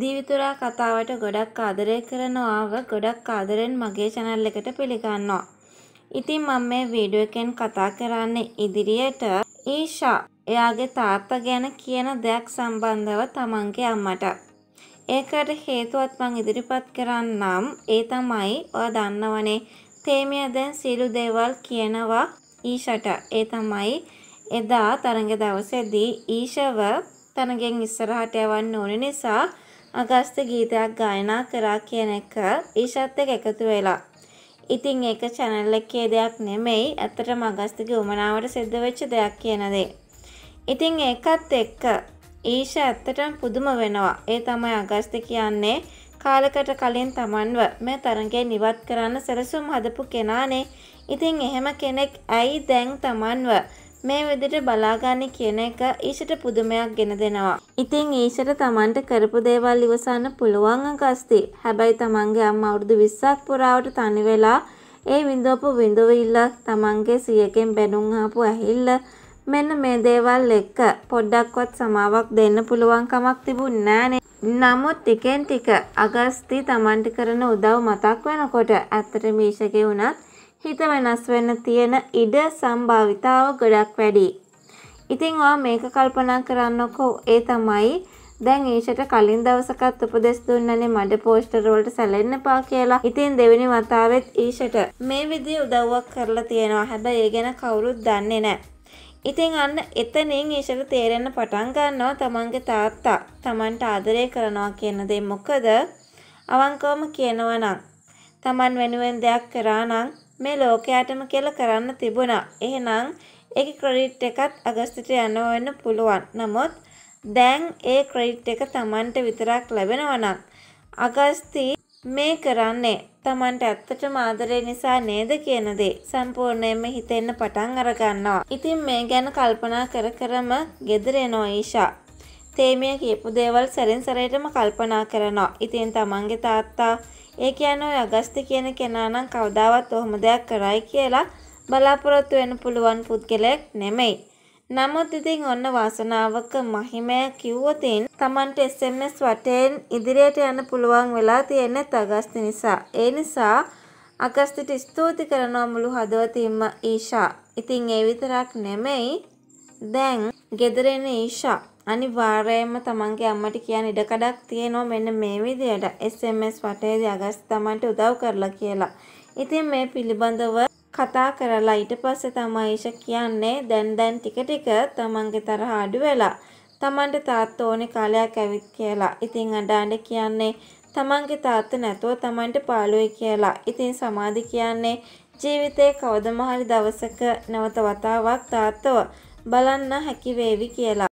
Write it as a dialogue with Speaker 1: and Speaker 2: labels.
Speaker 1: දිවිතුරා කතාවට ගොඩක් ආදරය කරනවාව ගොඩක් ආදරෙන් මගේ channel එකට පිළිගන්නවා. ඉතින් මම මේ වීඩියෝ එකෙන් කතා කරන්නේ ඉදිරියට ඊෂා එයාගේ තාත්තා ගැන කියන දෙයක් සම්බන්ධව තමන්ගේ අම්මට. ඒකට හේතුවත් මං ඉදිරිපත් කරන්නම්. ඒ තමයි ඔයා දන්නවනේ තේමිය දැන් සීලු දේවල් කියනවා ඊෂාට. ඒ තමයි එදා තරඟ දවසේදී ඊෂව තනගෙන් ඉස්සරහට යවන්න ඕන නිසා අගස්ත ගීතයක් ගායනා කරා කියන එක ඊෂත් එක්ක එකතු වෙලා. ඉතින් ඒක channel එකේ දෙයක් නෙමෙයි ඇත්තටම අගස්තගේ උමනාවට සිද්ධ වෙච්ච දෙයක් කියන දේ. ඉතින් ඒකත් එක්ක ඊෂ ඇත්තටම පුදුම වෙනවා. ඒ තමයි අගස්ත කියන්නේ කාලකට කලින් Tamanව මේ තරඟයෙන් ඉවත් කරන්න සැලසුම් හදපු කෙනානේ. ඉතින් එහෙම කෙනෙක් ඇයි දැන් Tamanව මේ විදිහට බලාගන්නේ කියන එක ඊෂට පුදුමයක් ගෙන දෙනවා. ඉතින් ඊෂට Tamanට කරපු දේවල් ඉවසන්න පුළුවන් අගස්ති. හැබැයි Tamanගේ අම්මා අවුරුදු 20ක් පුරාවට තනි වෙලා ඒ විඳවපු විඳවිල්ල Tamanගේ සියකෙන් බැනුම් ආපු ඇහිල්ල මෙන්න මේ දේවල් එක්ක පොඩ්ඩක්වත් සමාවක් දෙන්න පුළුවන් කමක් තිබුණ නෑනේ. නමුත් ටිකෙන් ටික අගස්ති Tamanට කරන උදව් මතක් වෙනකොට ඇත්තට මීෂගේ උනත් හිත වෙනස් වෙන්න තියෙන ඉඩ සම්භාවිතාව ගොඩක් වැඩි. ඉතින් ඔයා මේක කල්පනා කරන්නකෝ ඒ තමයි දැන් ඊෂට කලින් දවසකත් උපදෙස් දුන්නනේ මඩ පෝස්ටර් වලට සැලෙන්න එපා කියලා. ඉතින් දෙවෙනි වතාවෙත් ඊෂට මේ විදිය උදව්වක් කරලා තියෙනවා. හැබැයි ඒ ගැන කවුරුත් දන්නේ නැහැ. ඉතින් අන්න එතනින් ඊෂට තේරෙන්න පටන් ගන්නවා තමන්ගේ තාත්තා තමන්ට ආදරය කරනවා කියන දේ මොකද අවංකවම කියනවා නම් තමන් වෙනුවෙන් දෙයක් කරා නම් මේ ලෝකයාටම කියලා කරන්න තිබුණා. එහෙනම් ඒකේ ක්‍රෙඩිට් එකත් අගස්තුට යනවෙන්න පුළුවන්. නමුත් දැන් ඒ ක්‍රෙඩිට් එක Tamanට විතරක් ලැබෙනවා නම් අගස්ති මේ කරන්නේ Tamanට ඇත්තටම ආදරේ නිසා නේද කියන දේ සම්පූර්ණයෙන්ම හිතෙන්න පටන් අර ගන්නවා. ඉතින් මේ ගැන කල්පනා කර කරම gedere එනවා ඊෂා. තේමිය කියපු දේවල් සැරෙන් සැරේටම කල්පනා කරනවා. ඉතින් Tamanගේ තාත්තා ඒ කියන්නේ ඔය අගස්ති කියන කෙනා නම් කවදාවත් ඔහොම දෙයක් කරයි කියලා බලාපොරොත්තු වෙන්න පුළුවන් පුද්ගලයෙක් නෙමෙයි. නමුත් ඉතින් ඔන්න වාසනාවක මහිමය කිව්වොතින් Tamanට SMS වටෙන් ඉදිරියට යන්න පුළුවන් වෙලා තියෙන්නේ අගස්ති නිසා. ඒ නිසා අගස්තිට ස්තුති කරනවා මුළු හදවතින්ම ඊෂා. ඉතින් ඒ විතරක් නෙමෙයි දැන් ගෙදර එන ඊෂා අනිවාර්යයෙන්ම තමන්ගේ අම්මට කියන්න ඉඩකඩක් තියෙනවා මෙන්න මේ විදියට SMS වටේදී අගස්ත තමන්ට උදව් කරලා කියලා. ඉතින් මේ පිළිබඳව කතා කරලා ඊට පස්සේ තමයි ඊෂා කියන්නේ දැන් දැන් ටික ටික තමන්ගේ තරහ අඩු වෙලා තමන්ට තාත්තා ඕනේ කාලයක් ඇවිත් කියලා. ඉතින් අඬාඬ කියන්නේ තමන්ගේ තාත්තා නැතුව තමන්ට පාළුවයි කියලා. ඉතින් සමාධි කියන්නේ ජීවිතේ කවදම හරි දවසක නැවත වතාවක් තාත්තව බලන්න හැකි වේවි කියලා.